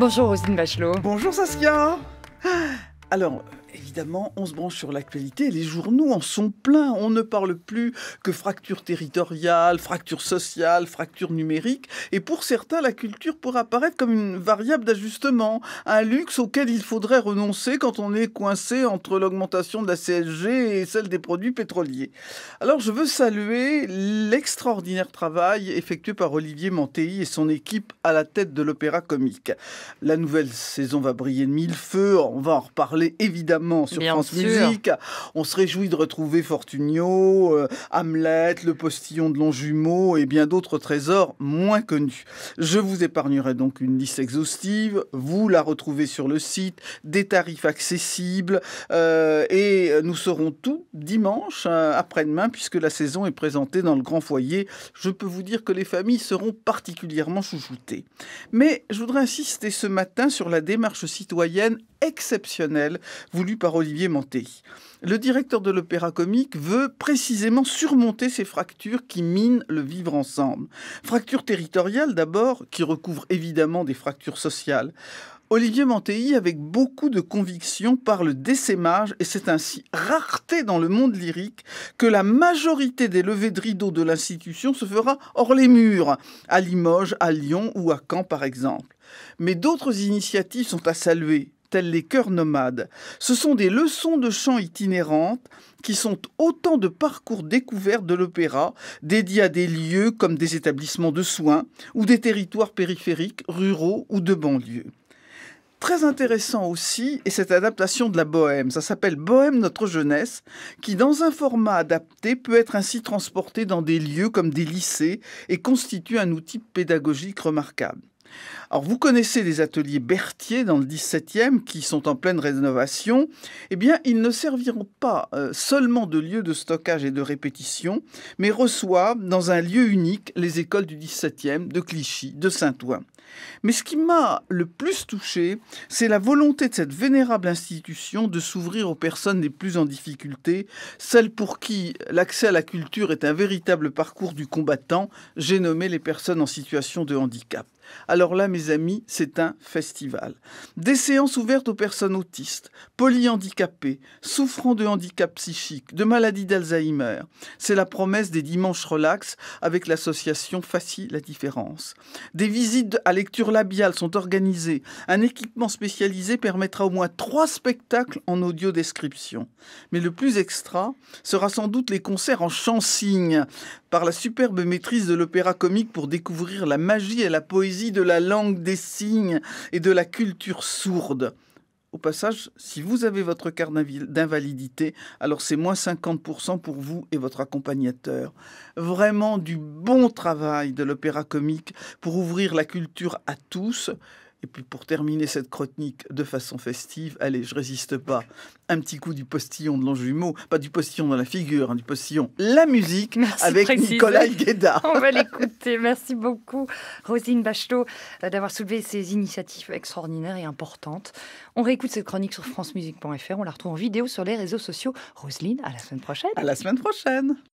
Bonjour Rosine Bachelot. Bonjour Saskia. Ah, alors, Évidemment, on se branche sur l'actualité, les journaux en sont pleins, on ne parle plus que fracture territoriale, fracture sociale, fracture numérique, et pour certains, la culture pourrait apparaître comme une variable d'ajustement, un luxe auquel il faudrait renoncer quand on est coincé entre l'augmentation de la CSG et celle des produits pétroliers. Alors je veux saluer l'extraordinaire travail effectué par Olivier Mantei et son équipe à la tête de l'Opéra Comique. La nouvelle saison va briller de mille feux, on va en reparler évidemment sur France Musique. On se réjouit de retrouver Fortunio, euh, Hamlet, Le Postillon de Longjumeau et bien d'autres trésors moins connus. Je vous épargnerai donc une liste exhaustive. Vous la retrouvez sur le site, des tarifs accessibles euh, et nous serons tous dimanche euh, après-demain puisque la saison est présentée dans le grand foyer. Je peux vous dire que les familles seront particulièrement chouchoutées. Mais je voudrais insister ce matin sur la démarche citoyenne exceptionnelle voulue par Olivier Manté. Le directeur de l'opéra comique veut précisément surmonter ces fractures qui minent le vivre ensemble. Fractures territoriales d'abord, qui recouvrent évidemment des fractures sociales. Olivier Mantéi, avec beaucoup de conviction, parle d'essaimage, et c'est ainsi rareté dans le monde lyrique que la majorité des levées de rideaux de l'institution se fera hors les murs, à Limoges, à Lyon ou à Caen par exemple. Mais d'autres initiatives sont à saluer tels les chœurs nomades. Ce sont des leçons de chant itinérantes qui sont autant de parcours découverts de l'opéra, dédiés à des lieux comme des établissements de soins ou des territoires périphériques, ruraux ou de banlieue. Très intéressant aussi est cette adaptation de la Bohème. Ça s'appelle Bohème notre jeunesse, qui dans un format adapté peut être ainsi transporté dans des lieux comme des lycées et constitue un outil pédagogique remarquable. Alors, vous connaissez les ateliers Berthier dans le 17e qui sont en pleine rénovation. Eh bien, ils ne serviront pas euh, seulement de lieu de stockage et de répétition, mais reçoivent dans un lieu unique les écoles du 17e, de Clichy, de Saint-Ouen. Mais ce qui m'a le plus touché, c'est la volonté de cette vénérable institution de s'ouvrir aux personnes les plus en difficulté, celles pour qui l'accès à la culture est un véritable parcours du combattant, j'ai nommé les personnes en situation de handicap. Alors là, mes amis, c'est un festival. Des séances ouvertes aux personnes autistes, polyhandicapées, souffrant de handicap psychique, de maladie d'Alzheimer. C'est la promesse des dimanches relax avec l'association Facile la différence. Des visites à lecture labiale sont organisées. Un équipement spécialisé permettra au moins trois spectacles en audio-description. Mais le plus extra sera sans doute les concerts en signe par la superbe maîtrise de l'opéra comique pour découvrir la magie et la poésie de la langue des signes et de la culture sourde. Au passage, si vous avez votre carte d'invalidité, alors c'est moins 50% pour vous et votre accompagnateur. Vraiment du bon travail de l'opéra comique pour ouvrir la culture à tous et puis pour terminer cette chronique de façon festive, allez, je résiste pas. Un petit coup du postillon de l'enjumeau. pas du postillon dans la figure, hein, du postillon. La musique avec Nicolas Guéda. On va l'écouter. Merci beaucoup, Rosine Bachelot, euh, d'avoir soulevé ces initiatives extraordinaires et importantes. On réécoute cette chronique sur francemusique.fr. On la retrouve en vidéo sur les réseaux sociaux. Roselyne, à la semaine prochaine. À la semaine prochaine.